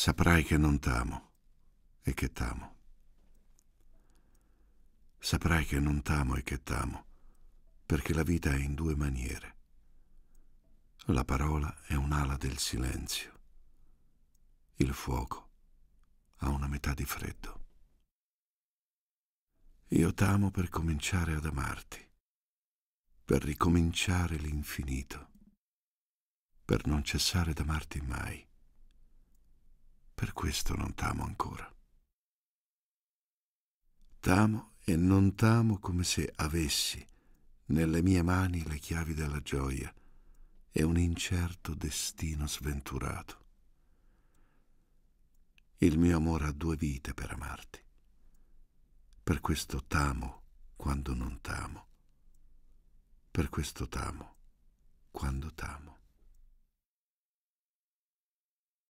saprai che non t'amo e che t'amo. Saprai che non t'amo e che t'amo, perché la vita è in due maniere. La parola è un'ala del silenzio. Il fuoco ha una metà di freddo. Io t'amo per cominciare ad amarti, per ricominciare l'infinito, per non cessare d'amarti mai per questo non t'amo ancora. T'amo e non t'amo come se avessi nelle mie mani le chiavi della gioia e un incerto destino sventurato. Il mio amore ha due vite per amarti. Per questo t'amo quando non t'amo. Per questo t'amo quando t'amo.